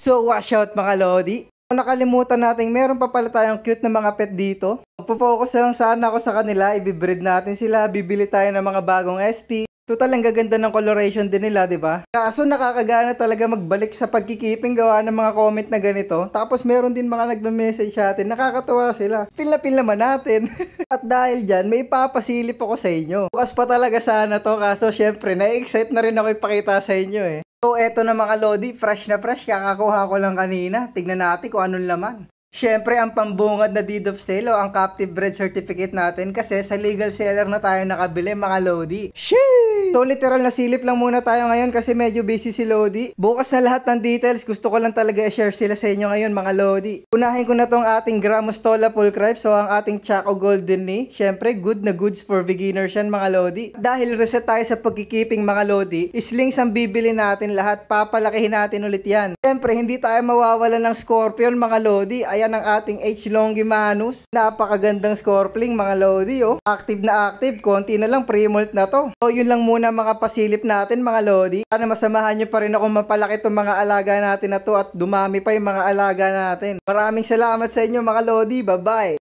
So watch out mga Lodi. Kung nakalimutan natin, meron pa pala tayong cute na mga pet dito. Magpo-focus na lang sana ako sa kanila, ibibreed natin sila, bibili tayo ng mga bagong SP. Total, ang gaganda ng coloration din nila, di ba? Kaso nakakagana talaga magbalik sa pagkikiping gawa ng mga comment na ganito. Tapos meron din mga nagme-message sa atin, nakakatawa sila. Feel na feel naman natin. At dahil dyan, may papasilip ako sa inyo. Bukas pa talaga sana to, kaso syempre, na-excite na rin ako ipakita sa inyo eh. So eto na mga Lodi, fresh na fresh, kakakuha ko lang kanina. Tignan natin kung anong laman. Siyempre ang pambungad na deed of sale o ang captive bread certificate natin kasi sa legal seller na tayo nakabili mga Lodi. Shit! So literal na silip lang muna tayo ngayon kasi medyo busy si Lodi. Bukas na lahat ng details. Gusto ko lang talaga i-share sila sa inyo ngayon mga Lodi. Unahin ko na tong ating Gramostola Pulcripe. So ang ating Chaco Golden Knee. Syempre good na goods for beginners yan mga Lodi. Dahil reset tayo sa pagkikiping mga Lodi, slings ang bibili natin lahat. Papalakihin natin ulit yan. Syempre hindi tayo mawawalan ng Scorpion mga Lodi. Ayan ang ating H. Longimanus. Napakagandang Scorpling mga Lodi. Oh. Active na active. Konti na lang pre-molt na to. So yun lang muna mga pasilip natin mga Lodi. Para masamahan nyo pa rin ako mapalaki itong mga alaga natin na to at dumami pa yung mga alaga natin. Maraming salamat sa inyo mga Lodi. Bye-bye!